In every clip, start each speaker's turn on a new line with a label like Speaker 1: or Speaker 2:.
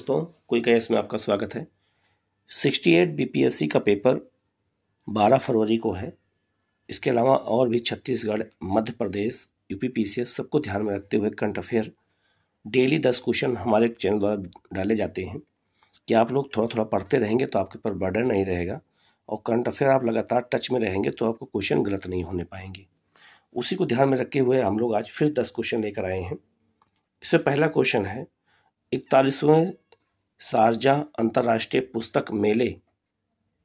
Speaker 1: दोस्तों कोई कैस में आपका स्वागत है 68 बीपीएससी का पेपर 12 फरवरी को है इसके अलावा और भी छत्तीसगढ़ मध्य प्रदेश यूपी पी सबको ध्यान में रखते हुए करंट अफेयर डेली दस क्वेश्चन हमारे चैनल द्वारा डाले जाते हैं कि आप लोग थोड़ा थोड़ा पढ़ते रहेंगे तो आपके ऊपर बर्डन नहीं रहेगा और करंट अफेयर आप लगातार टच में रहेंगे तो आपको क्वेश्चन गलत नहीं होने पाएंगे उसी को ध्यान में रखे हुए हम लोग आज फिर दस क्वेश्चन लेकर आए हैं इसमें पहला क्वेश्चन है इकतालीसवें शारजा अंतर्राष्ट्रीय पुस्तक मेले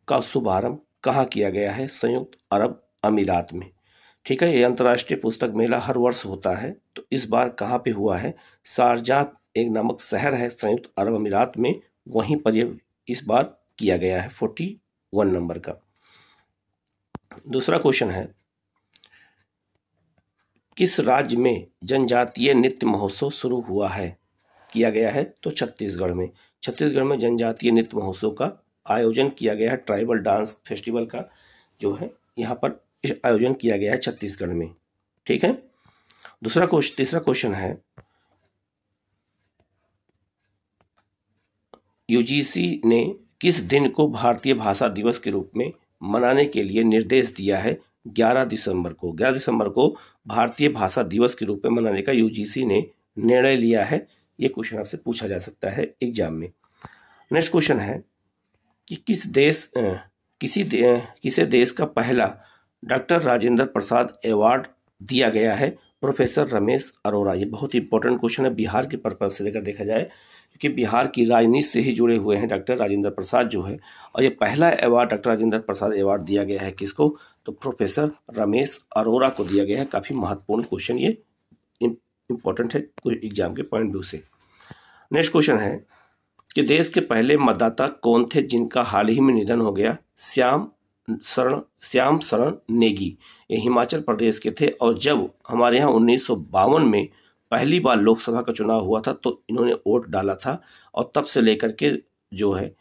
Speaker 1: का शुभारंभ कहाँ किया गया है संयुक्त अरब अमीरात में ठीक है ये अंतर्राष्ट्रीय पुस्तक मेला हर वर्ष होता है तो इस बार कहाँ पे हुआ है शारजा एक नामक शहर है संयुक्त अरब अमीरात में वहीं पर इस बार किया गया है फोर्टी वन नंबर का दूसरा क्वेश्चन है किस राज्य में जनजातीय नृत्य महोत्सव शुरू हुआ है किया गया है तो छत्तीसगढ़ में छत्तीसगढ़ में जनजातीय नृत्य महोत्सव का आयोजन किया गया है ट्राइबल डांस फेस्टिवल का जो है यहाँ पर आयोजन किया गया है छत्तीसगढ़ में ठीक है दूसरा क्वेश्चन तीसरा क्वेश्चन है यूजीसी ने किस दिन को भारतीय भाषा दिवस के रूप में मनाने के लिए निर्देश दिया है 11 दिसंबर को 11 दिसंबर को भारतीय भाषा दिवस के रूप में मनाने का यूजीसी ने निर्णय लिया है ये क्वेश्चन आपसे पूछा जा सकता है एग्जाम में नेक्स्ट क्वेश्चन है कि किस देश किसी दे, किसे देश का पहला डॉक्टर राजेंद्र प्रसाद अवार्ड दिया गया है प्रोफेसर रमेश अरोरा ये बहुत इंपॉर्टेंट क्वेश्चन है बिहार के पर्पज से लेकर देखा जाए क्योंकि बिहार की राजनीति से ही जुड़े हुए हैं डॉक्टर राजेंद्र प्रसाद जो है और ये पहला award doctor Rajendra Prasad award दिया गया है किसको तो प्रोफेसर रमेश अरोरा को दिया गया है काफ़ी महत्वपूर्ण क्वेश्चन ये इंपॉर्टेंट है एग्जाम के पॉइंट व्यू से नेक्स्ट क्वेश्चन है कि देश के पहले मतदाता कौन थे जिनका हाल ही में निधन हो गया श्याम शरण श्याम शरण नेगी ये हिमाचल प्रदेश के थे और जब हमारे यहाँ उन्नीस में पहली बार लोकसभा का चुनाव हुआ था तो इन्होंने वोट डाला था और तब से लेकर के जो है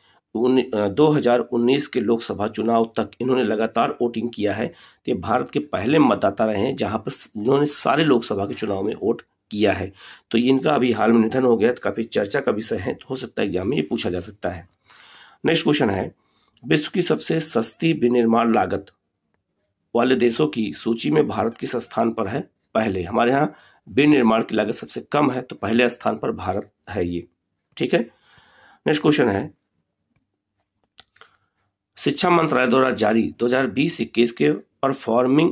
Speaker 1: दो हजार उन्नीस के लोकसभा चुनाव तक इन्होंने लगातार वोटिंग किया है तो भारत के पहले मतदाता रहे हैं जहां पर इन्होंने सारे लोकसभा के चुनाव में वोट किया है तो इनका अभी हाल में निधन हो गया तो काफ़ी चर्चा का विषय है तो हो सकता है एग्जाम में ये पूछा जा सकता है नेक्स्ट क्वेश्चन है विश्व की सबसे सस्ती विनिर्माण लागत वाले देशों की सूची में भारत किस स्थान पर है पहले हमारे यहाँ विनिर्माण की लागत सबसे कम है तो पहले स्थान पर भारत है ये ठीक है नेक्स्ट क्वेश्चन है शिक्षा मंत्रालय द्वारा जारी 2020-21 के परफॉर्मिंग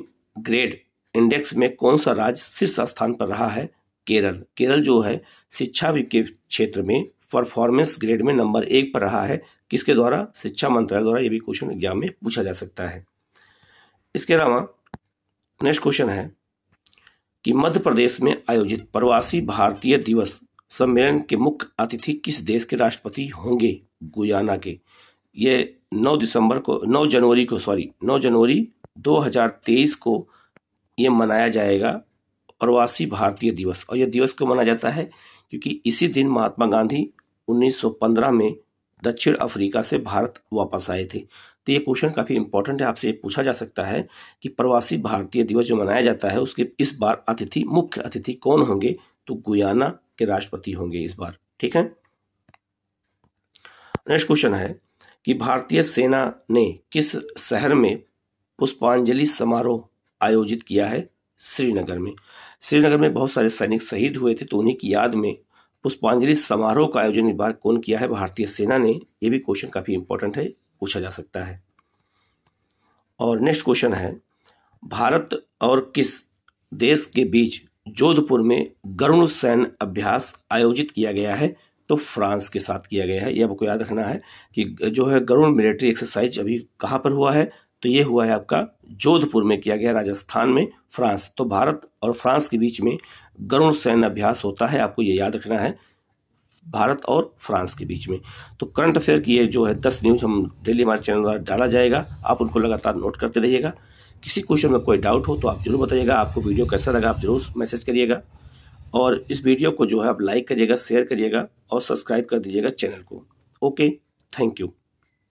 Speaker 1: ग्रेड इंडेक्स में कौन सा राज्य शीर्ष स्थान पर रहा है केरल केरल जो है शिक्षा के क्षेत्र में परफॉर्मेंस ग्रेड में नंबर एक पर रहा है किसके द्वारा शिक्षा मंत्रालय द्वारा ये भी क्वेश्चन एग्जाम में पूछा जा सकता है इसके अलावा नेक्स्ट क्वेश्चन है कि मध्य प्रदेश में आयोजित प्रवासी भारतीय दिवस सम्मेलन के मुख्य अतिथि किस देश के राष्ट्रपति होंगे गुयाना के ये 9 दिसंबर को 9 जनवरी को सॉरी 9 जनवरी 2023 को ये मनाया जाएगा प्रवासी भारतीय दिवस और यह दिवस को माना जाता है क्योंकि इसी दिन महात्मा गांधी 1915 में दक्षिण अफ्रीका से भारत वापस आए थे तो ये क्वेश्चन काफ़ी इंपॉर्टेंट है आपसे पूछा जा सकता है कि प्रवासी भारतीय दिवस जो मनाया जाता है उसके इस बार अतिथि मुख्य अतिथि कौन होंगे तो गुयाना के राष्ट्रपति होंगे इस बार ठीक है नेक्स्ट क्वेश्चन है कि भारतीय सेना ने किस शहर में पुष्पांजलि समारोह आयोजित किया है श्रीनगर में श्रीनगर में बहुत सारे सैनिक शहीद हुए थे तो उन्हीं की याद में पुष्पांजलि समारोह का आयोजन इस बार कौन किया है भारतीय सेना ने यह भी क्वेश्चन काफ़ी इंपॉर्टेंट है पूछा जा सकता है और नेक्स्ट क्वेश्चन है भारत और किस देश के बीच जोधपुर में गरुण सैन्य अभ्यास आयोजित किया गया है तो फ्रांस के साथ किया गया है यह आपको याद रखना है कि जो है गरुण मिलिट्री एक्सरसाइज अभी कहाँ पर हुआ है तो ये हुआ है आपका जोधपुर में किया गया राजस्थान में फ्रांस तो भारत और फ्रांस के बीच में गरुण सैन्य अभ्यास होता है आपको ये याद रखना है भारत और फ्रांस के बीच में तो करंट अफेयर की ये जो है दस न्यूज़ हम डेली हमारे चैनल द्वारा डाला जाएगा आप उनको लगातार नोट करते रहिएगा किसी क्वेश्चन में कोई डाउट हो तो आप जरूर बताइएगा आपको वीडियो कैसा लगा आप जरूर मैसेज करिएगा और इस वीडियो को जो है आप लाइक करिएगा शेयर करिएगा और सब्सक्राइब कर दीजिएगा चैनल को ओके थैंक यू